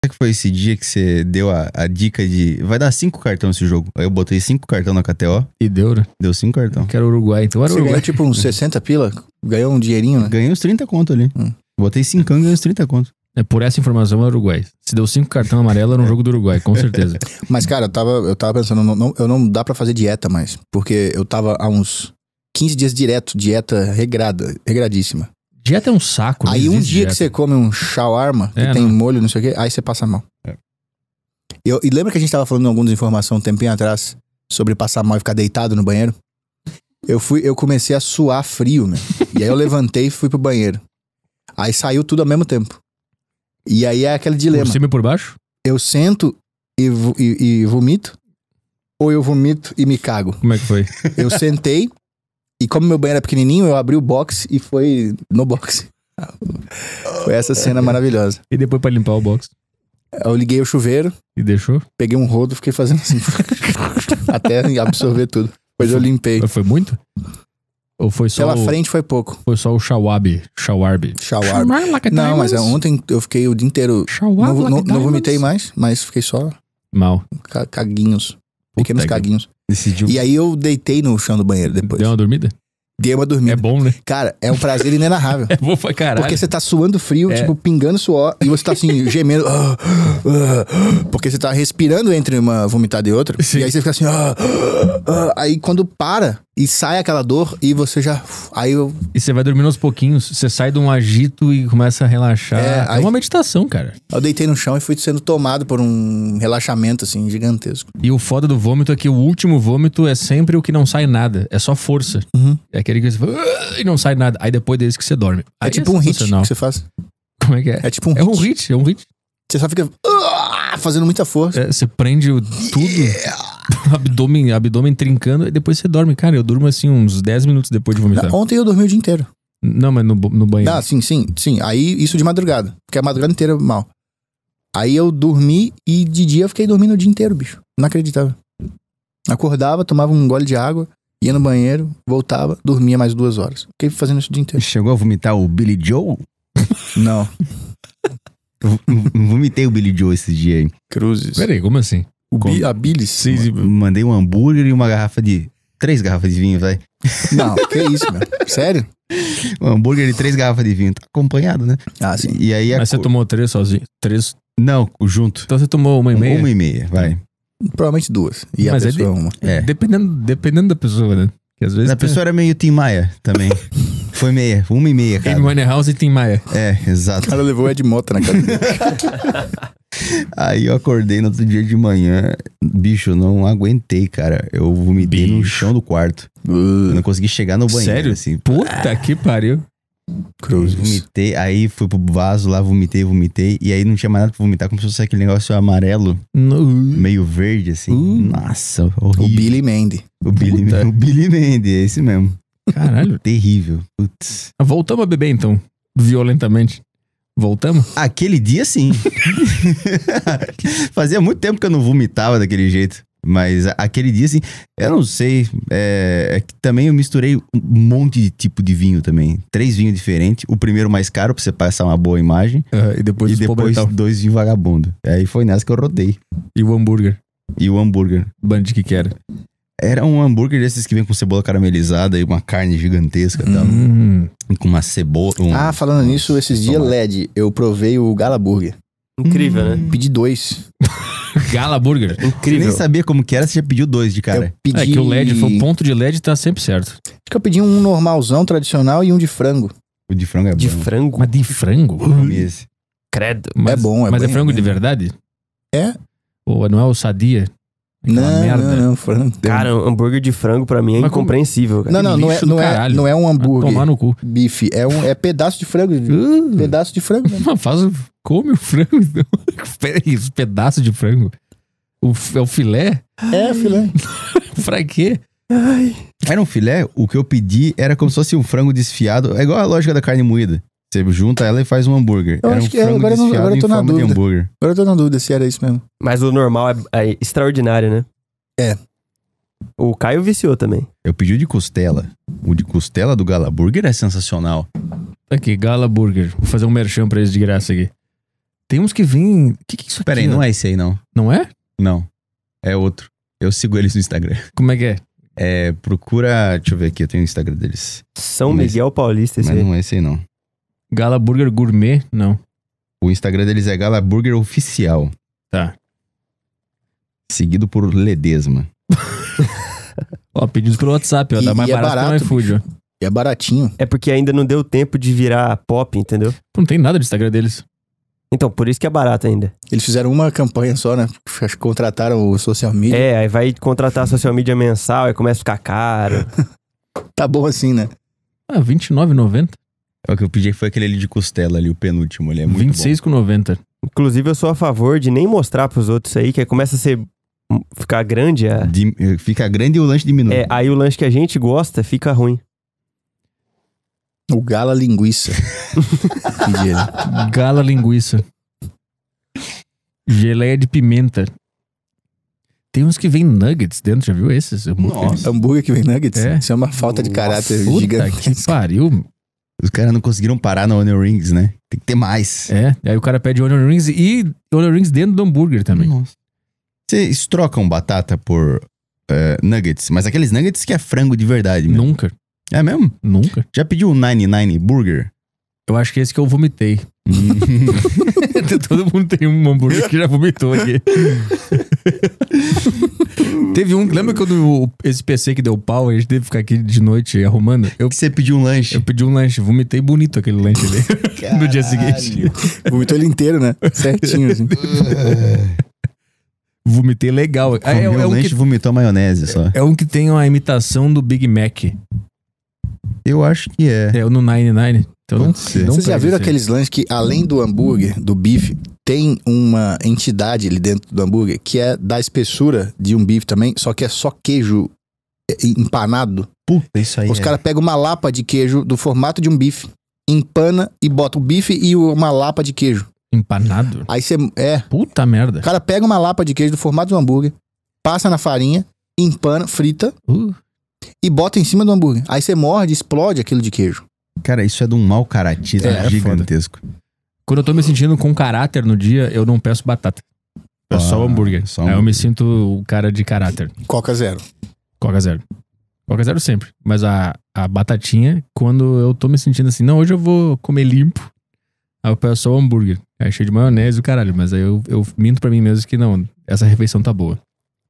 Será é que foi esse dia que você deu a, a dica de. Vai dar cinco cartões esse jogo? Aí eu botei cinco cartões na KTO. E deu, né? Deu cinco cartões. Que era Uruguai, então era o Uruguai. ganhou tipo uns 60 pila? Ganhou um dinheirinho, né? Ganhei uns 30 conto ali. Hum. Botei cinco anos e ganhei uns 30 conto. É, por essa informação é Uruguai. Se deu cinco cartão amarelo, era um jogo do Uruguai, com certeza. Mas, cara, eu tava, eu tava pensando, não, não- eu não dá pra fazer dieta mais. Porque eu tava há uns 15 dias direto, dieta regrada, regradíssima. Dieta é um saco. Né? Aí um dia dieta. que você come um shawarma, é, que tem não. molho, não sei o quê, aí você passa mal. É. Eu, e lembra que a gente tava falando em alguma desinformação um tempinho atrás sobre passar mal e ficar deitado no banheiro? Eu fui, eu comecei a suar frio, meu. e aí eu levantei e fui pro banheiro. Aí saiu tudo ao mesmo tempo. E aí é aquele dilema. Por cima e por baixo? Eu sento e, e, e vomito, ou eu vomito e me cago. Como é que foi? Eu sentei, e como meu banheiro era pequenininho, eu abri o box e foi no box. Foi essa cena maravilhosa. E depois pra limpar o box? Eu liguei o chuveiro. E deixou? Peguei um rodo, fiquei fazendo assim. até absorver tudo. Depois eu limpei. Foi muito? Ou foi só. Pela o... frente foi pouco. Foi só o shawabi. Shawarbi. Shawarbi. Não, mas é, ontem eu fiquei o dia inteiro. Shawabi Não, não, não vomitei mais, mas fiquei só. Mal. Caguinhos. Pequenos Puta caguinhos. Decidiu. E aí eu deitei no chão do banheiro depois. Deu uma dormida? Dei uma dormida. É bom, né? Cara, é um prazer inenarrável. é bom pra caralho. Porque você tá suando frio, é. tipo, pingando suor, e você tá assim, gemendo. Ah, ah, ah, porque você tá respirando entre uma vomitada e outra. Sim. E aí você fica assim. Ah, ah, ah aí quando para, e sai aquela dor e você já. Aí eu... E você vai dormindo aos pouquinhos, você sai de um agito e começa a relaxar. É, é aí... é, uma meditação, cara. Eu deitei no chão e fui sendo tomado por um relaxamento, assim, gigantesco. E o foda do vômito é que o último vômito é sempre o que não sai nada, é só força. Uhum. É aquele que você fala, ah", e não sai nada. Aí depois desse que você dorme. É aí é tipo é um hit que você faz. Como é que é? É tipo um é hit. É um hit, é um hit. Você só fica ah", fazendo muita força. É, você prende o, tudo. Yeah. abdômen, abdômen trincando, e depois você dorme. Cara, eu durmo assim uns 10 minutos depois de vomitar. ontem eu dormi o dia inteiro. Não, mas no, no banheiro. Ah, sim, sim, sim. Aí isso de madrugada. Porque a madrugada inteira é mal. Aí eu dormi e de dia eu fiquei dormindo o dia inteiro, bicho. Inacreditável. Acordava, tomava um gole de água, ia no banheiro, voltava, dormia mais duas horas. Fiquei fazendo isso o dia inteiro. Chegou a vomitar o Billy Joe? Não. eu vomitei o Billy Joe esse dia aí. Cruzes. Peraí, como assim? O Com... Bi, a Billy Sim, Mandei um hambúrguer e uma garrafa de. Três garrafas de vinho, vai. Não, que isso, meu. Sério? Um hambúrguer de três garrafas de vinho. Tá acompanhado, né? Ah, sim. E aí Mas você tomou três sozinho? Três? Não, junto. Então você tomou uma e meia? Uma e meia, vai. Provavelmente duas. E Mas a pessoa é de... uma. É. Dependendo, dependendo da pessoa, né? Que às vezes. A tem... pessoa era meio Tim Maia também. Foi meia, uma e meia, cara. Money House e Tim Maia. É, exato. O cara levou o Ed Mota na cabeça. Aí eu acordei no outro dia de manhã, bicho, não aguentei, cara. Eu vomitei bicho. no chão do quarto. Uh. não consegui chegar no banheiro. Sério? Assim. Puta que pariu. Cruzes. Vomitei, aí fui pro vaso lá, vomitei, vomitei. E aí não tinha mais nada pra vomitar, começou a sair aquele negócio amarelo, meio verde, assim. Uh. Nossa, horrível. O Billy Mandy. O Billy, o Billy Mandy, é esse mesmo. Caralho. Terrível. Putz. Voltamos a beber então, violentamente. Voltamos? Aquele dia sim. Fazia muito tempo que eu não vomitava daquele jeito. Mas aquele dia, assim, eu não sei. É, é, que também eu misturei um monte de tipo de vinho também. Três vinhos diferentes. O primeiro mais caro, pra você passar uma boa imagem. Uhum, e depois, e depois dois vinhos vagabundos. Aí foi nessa que eu rodei. E o hambúrguer? E o hambúrguer. Band que que era? Era um hambúrguer desses que vem com cebola caramelizada e uma carne gigantesca e hum. tal. com uma cebola. Um, ah, falando um, nisso, esses dias LED, eu provei o Gala Burger. Incrível, hum. né? Pedi dois. Gala Burger. Incrível. Você nem sabia como que era, você já pediu dois de cara. Eu pedi... É que o LED, o ponto de LED tá sempre certo. Acho que eu pedi um normalzão, tradicional e um de frango. O de frango é de bom. De frango? Mas de frango? É Credo. Mas, é bom, é Mas bem, é frango é de verdade? É. Ou não é o sadia? Não, merda. não, não, frango. Cara, hambúrguer de frango pra mim é Mas incompreensível, cara. Não, não, não é, não, é, não é um hambúrguer. Tomar no cu. Bife, é um é pedaço de frango. Uh. Pedaço de frango. Mano, faz, come o frango. Então. Peraí, pedaço de frango. O, é o filé? É, filé. pra quê? Ai. Era um filé, o que eu pedi era como se fosse um frango desfiado. É igual a lógica da carne moída. Você junta ela e faz um hambúrguer. Eu era acho um que é, agora, não, agora eu tô na dúvida. Agora eu tô na dúvida se era isso mesmo. Mas o normal é, é extraordinário, né? É. O Caio viciou também. Eu pedi o de costela. O de costela do Gala Burger é sensacional. Tá aqui, Gala Burger. Vou fazer um merchan pra eles de graça aqui. Tem uns que vêm. O que, que é isso aqui? Peraí, não é esse aí, não. Não é? Não. É outro. Eu sigo eles no Instagram. Como é que é? É, procura. Deixa eu ver aqui, eu tenho o Instagram deles. São Miguel Paulista, esse Mas aí. não é esse aí, não. Gala Burger Gourmet? Não. O Instagram deles é Gala Burger Oficial. Tá. Seguido por Ledesma. ó, pedidos pelo WhatsApp, ó. dá mais barato, é barato que o iFood, ó. E é baratinho. É porque ainda não deu tempo de virar pop, entendeu? Não tem nada de Instagram deles. Então, por isso que é barato ainda. Eles fizeram uma campanha só, né? Acho que contrataram o social media. É, aí vai contratar a social media mensal, aí começa a ficar caro. tá bom assim, né? Ah, R$29,90. É o que eu pedi foi aquele ali de costela ali, o penúltimo. Ele é muito 26 com 90. Inclusive, eu sou a favor de nem mostrar pros outros isso aí, que aí começa a ser. Hum, ficar grande. A... É. fica grande e o lanche diminui. É, aí o lanche que a gente gosta fica ruim. O gala linguiça. gala linguiça. Geleia de pimenta. Tem uns que vem nuggets dentro, já viu esses? É Nossa. Hambúrguer que vem nuggets? É. Isso é uma falta de caráter Nossa, Que pariu. Os caras não conseguiram parar na Onion Rings, né? Tem que ter mais. É, aí o cara pede Onion Rings e Onion Rings dentro do hambúrguer também. Nossa. Vocês trocam batata por uh, nuggets, mas aqueles nuggets que é frango de verdade mesmo. Nunca. É mesmo? Nunca. Já pediu o 99 Burger? Eu acho que é esse que eu vomitei. Todo mundo tem um hambúrguer que já vomitou aqui. Teve um. Lembra quando esse PC que deu pau, a gente teve que ficar aqui de noite arrumando? Eu, que você pediu um lanche? Eu pedi um lanche, vomitei bonito aquele lanche ali. no dia seguinte. Vomitou ele inteiro, né? Certinho, assim. vomitei legal. Ah, é, é, é, um lanche que... vomitou maionese só. É, é um que tem uma imitação do Big Mac. Eu acho que é. É o no 99. Então, não sei. Vocês já viram aqueles lanches que, além do hambúrguer, do bife, tem uma entidade ali dentro do hambúrguer que é da espessura de um bife também, só que é só queijo é, empanado. Puta, isso aí. Os é. caras pegam uma lapa de queijo do formato de um bife, empana e bota o bife e uma lapa de queijo. Empanado? Aí você. É. Puta merda. O cara pega uma lapa de queijo do formato de um hambúrguer, passa na farinha, empana, frita uh. e bota em cima do hambúrguer. Aí você morde, explode aquilo de queijo. Cara, isso é de um mau caratismo é, é gigantesco. Quando eu tô me sentindo com caráter no dia, eu não peço batata. É ah, só o hambúrguer. Só é, Aí eu me sinto o cara de caráter. Coca zero. Coca zero. Coca zero sempre. Mas a, a batatinha, quando eu tô me sentindo assim, não, hoje eu vou comer limpo. Aí eu peço só o hambúrguer. É cheio de maionese o caralho. Mas aí eu, eu minto para mim mesmo que não, essa refeição tá boa.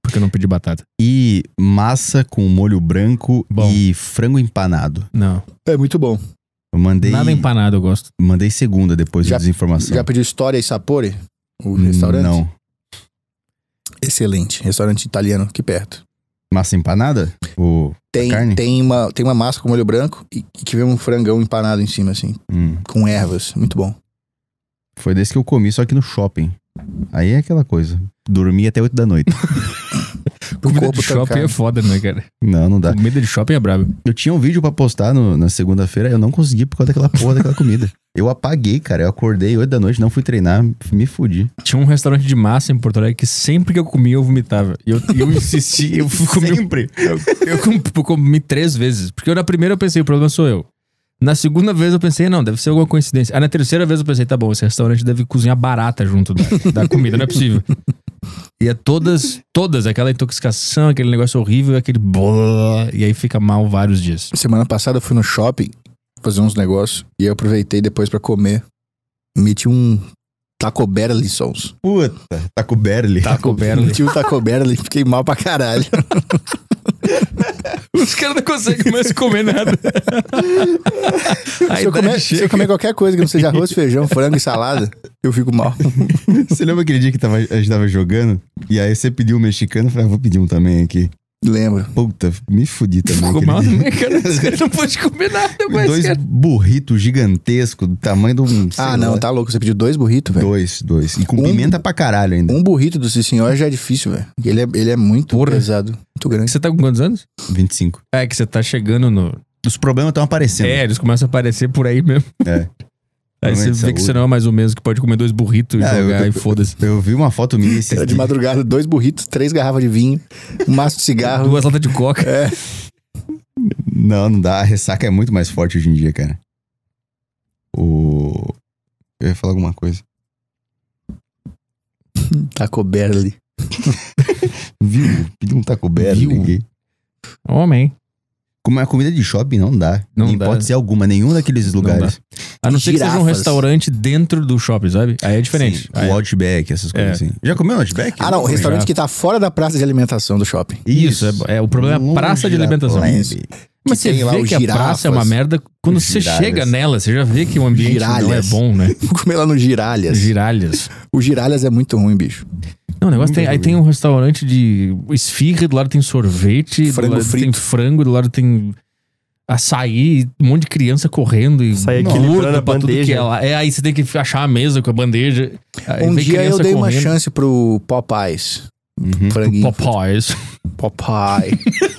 Porque eu não pedi batata. E massa com molho branco bom. e frango empanado. Não. É muito bom. Eu mandei. Nada empanado, eu gosto. Mandei segunda depois já, de desinformação. Já pediu História e Sapore? O hum, restaurante? Não. Excelente. Restaurante italiano aqui perto. Massa empanada? O, tem, carne? Tem uma, tem uma massa com molho branco e que vem um frangão empanado em cima, assim. Hum. Com ervas. Muito bom. Foi desse que eu comi, só que no shopping. Aí é aquela coisa. Dormi até 8 da noite. Comida de shopping é foda, né, cara? Não, não dá. Comida de shopping é brabo. Eu tinha um vídeo pra postar no, na segunda-feira, eu não consegui por causa daquela porra daquela comida. Eu apaguei, cara. Eu acordei 8 da noite, não fui treinar, me fudi. Tinha um restaurante de massa em Porto Alegre que sempre que eu comia, eu vomitava. E eu, eu insisti, eu comi. Sempre? Eu, eu, comi, eu comi três vezes. Porque eu, na primeira eu pensei, o problema sou eu. Na segunda vez eu pensei, não, deve ser alguma coincidência. Aí ah, na terceira vez eu pensei, tá bom, esse restaurante deve cozinhar barata junto da, da comida, não é possível. E é todas, todas, aquela intoxicação, aquele negócio horrível, aquele blá, e aí fica mal vários dias. Semana passada eu fui no shopping fazer uns negócios e eu aproveitei depois para comer. Meti um Taco Berli Sons. Puta, Taco Berli. Taco Berli. Meti um Taco Berli, fiquei mal pra caralho. Os caras não conseguem mais comer nada. se, eu comer, se, eu comer, qualquer coisa que não seja arroz, feijão, frango e salada, eu fico mal. Você lembra aquele dia que tava, a gente tava jogando? E aí você pediu um mexicano? Eu falei, ah, vou pedir um também aqui. Lembro. Puta, me fudi também. Ficou mal cara. Os caras não pode comer nada, mas. Dois cara... burritos gigantescos, do tamanho do. Ah, não, lá. tá louco. Você pediu dois burritos, velho? Dois, dois. E com um, pimenta pra caralho ainda. Um burrito do senhor já é difícil, velho. Ele é, ele é muito Porra. pesado. Muito grande. Você tá com quantos anos? 25. É, que você tá chegando no. Os problemas estão aparecendo. É, eles começam a aparecer por aí mesmo. É. Aí você vê saúde. que você não é mais o mesmo que pode comer dois burritos ah, e jogar eu, e foda-se. Eu, eu, vi uma foto minha Era de madrugada, dois burritos, três garrafas de vinho, um maço de cigarro. Duas latas de coca. É. Não, não dá. A ressaca é muito mais forte hoje em dia, cara. O... Eu ia falar alguma coisa. Taco Berli. Viu? Pedi um Taco Berli. Homem. Como é comida de shopping, não dá. Não em dá. hipótese alguma, nenhum daqueles lugares. Não a não ser que seja um restaurante dentro do shopping, sabe? Aí é diferente. Sim, Aí o é. Outback, essas coisas é. assim. Já comeu Outback? Ah, não. restaurante já. que tá fora da praça de alimentação do shopping. Isso. Isso é, é, o problema é a praça de alimentação. Mas você vê que a praça é uma merda quando você chega nela, você já vê que o ambiente giralhas. não é bom, né? Vou comer lá no Giralhas. Giralhas. o Giralhas é muito ruim, bicho. Não, o negócio tem, aí tem um restaurante de esfirra, do lado tem sorvete, frango do lado frito. tem frango, do lado tem açaí, um monte de criança correndo e Açaí equilibrando a bandeja. É, é, aí você tem que achar a mesa com a bandeja. Aí um dia eu dei correndo. uma chance pro Popeyes. Uhum. Franguinho. Popeyes. Popeye.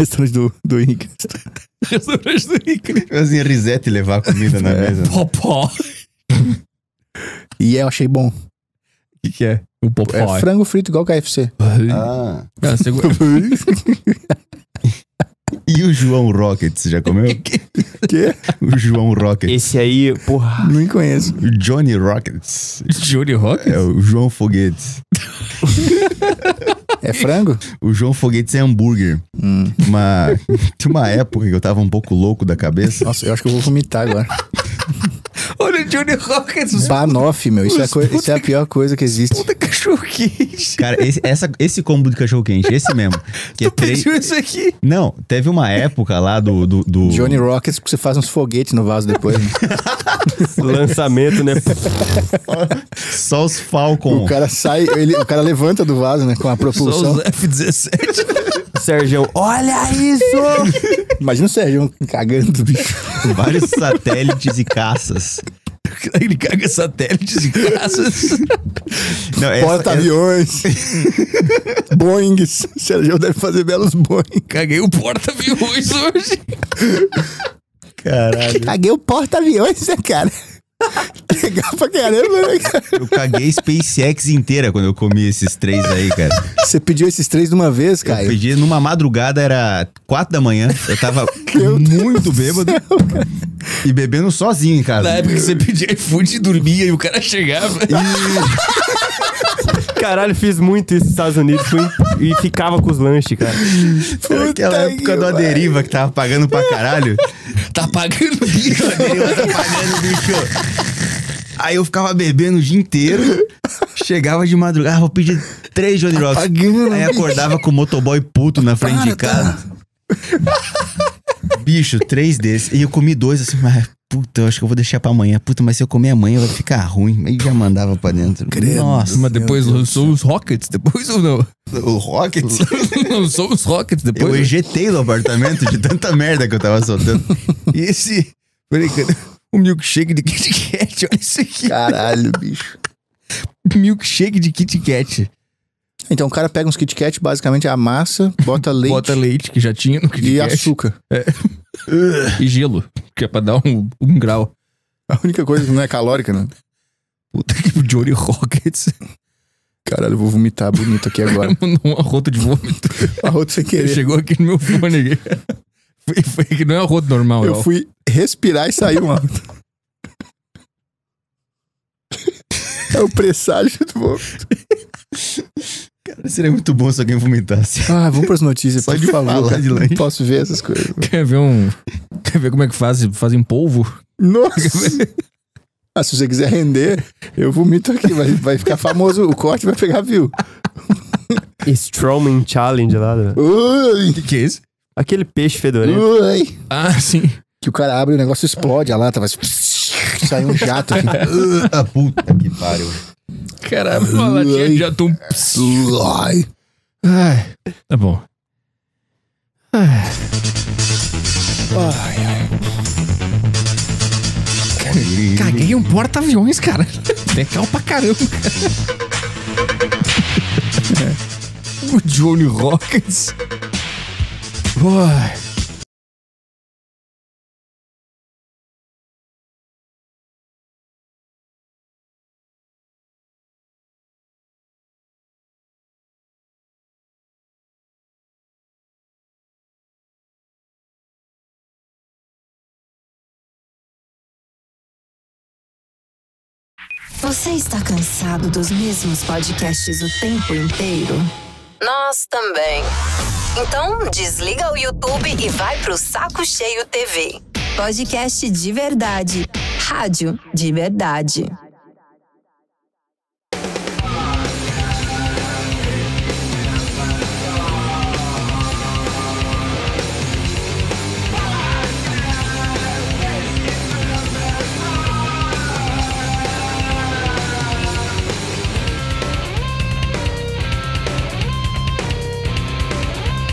restaurante do, do Inca, restaurante do Inca, Fazia risete e levar comida na é, mesa. Popó. e eu achei bom. O que, que, é? O popó. É frango frito igual KFC. ah. Cara, E o João Rocket, você já comeu? Quê? O João Rocket. Esse aí, porra. Nem conheço. Johnny Rockets. Johnny Rockets? É, o João Foguete. É frango? O João Foguetes é hambúrguer. Hum. Uma... Tinha uma época que eu tava um pouco louco da cabeça. Nossa, eu acho que eu vou vomitar agora. Olha o Johnny Rockets. Banoff, meu. Isso é, isso é, a pior coisa que existe. Puta cachorro quente. Cara, esse, essa, esse combo de cachorro quente, esse mesmo. Que é tu é três... pediu isso aqui? Não, teve uma época lá do, do, do... Johnny Rockets, porque você faz uns foguetes no vaso depois. Lançamento, né? Só os Falcon. O cara sai, ele, o cara levanta do vaso, né? Com a propulsão. Só os F-17. Sérgio, olha isso! Imagina o Sérgio cagando, bicho. Vários satélites e caças. Ele caga satélites e caças. Porta-aviões. Essa... Boeings. Sérgio deve fazer belos boings Caguei o porta-aviões hoje. Caralho. Caguei o porta-aviões, né, cara? legal pra caramba, né, cara? Eu caguei SpaceX inteira quando eu comi esses três aí, cara. Você pediu esses três de uma vez, cara? Eu pedi numa madrugada, era quatro da manhã. Eu tava muito bêbado. Céu, e bebendo sozinho em casa. Na época que você pedia iFood e dormia e o cara chegava. E... Caralho, fiz muito isso nos Estados Unidos fui, e ficava com os lanches, cara. Foi Aquela época da deriva que tava pagando pra caralho. Tá pagando bicho, Aderiva. tá pagando bicho. Aí eu ficava bebendo o dia inteiro. chegava de madrugada, vou pedir três Johnny Rocks. Apagando. Né? Aí acordava com o motoboy puto na frente Para, de tá. casa. Bicho, três desses. E eu comi dois assim, mas Puta, eu acho que eu vou deixar pra amanhã. Puta, mas se eu comer amanhã vai ficar ruim. Aí já mandava pra dentro. Credo, Nossa. Mas depois lançou os Rockets, depois ou não? O Rockets? lançou os Rockets depois. Eu ejetei no apartamento de tanta merda que eu tava soltando. E esse. Brincando. O milkshake de Kit Kat, olha isso aqui. Caralho, bicho. milkshake de Kit Kat. Então o cara pega uns Kit Kat, basicamente amassa, bota leite. Bota leite, que já tinha no Kit Kat. E açúcar. É. e gelo, que é pra dar um, um grau. A única coisa que não é calórica, né? Puta que o Jory Rockets. Caralho, eu vou vomitar bonito aqui agora. um arroto de vômito. arroto sem querer. Chegou aqui no meu fone. Foi, foi, que não é arroto normal, Eu é, fui respirar e sair um é o presságio do vômito. Cara, seria muito bom se alguém vomitasse. Ah, vamos pras notícias, pode Falar, de lá. posso ver essas coisas. Quer ver um. Quer ver como é que faz? Fazem polvo? Nossa! Ah, se você quiser render, eu vomito aqui. Vai, vai ficar famoso. O corte vai pegar view. Strowman Challenge lá. O né? Que que é isso? Aquele peixe fedorento. Ui! Ah, sim que o cara abre e o negócio explode, a lata vai. Sai um jato. Assim. ah, puta que pariu. Caralho, uma latinha de jato. Um... Ai. Tá bom. Ai. Ai, ai. Caguei um porta-aviões, cara. Legal pra caramba. Cara. o Johnny Rockets. Boy. Você está cansado dos mesmos podcasts o tempo inteiro? Nós também. Então, desliga o YouTube e vai pro Saco Cheio TV. Podcast de verdade. Rádio de verdade.